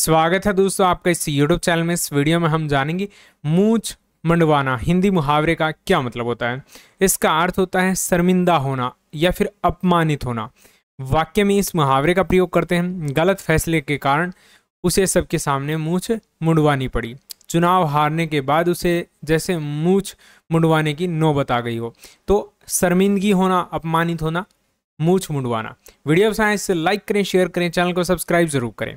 स्वागत है दोस्तों आपका इस यूट्यूब चैनल में इस वीडियो में हम जानेंगे मूछ मंडवाना हिंदी मुहावरे का क्या मतलब होता है इसका अर्थ होता है शर्मिंदा होना या फिर अपमानित होना वाक्य में इस मुहावरे का प्रयोग करते हैं गलत फैसले के कारण उसे सबके सामने मूछ मुंडवानी पड़ी चुनाव हारने के बाद उसे जैसे मूछ मुंडवाने की नौबत आ गई हो तो शर्मिंदगी होना अपमानित होना मूछ मुंडवाना वीडियो पसंद इसे तो लाइक करें शेयर करें चैनल को सब्सक्राइब जरूर करें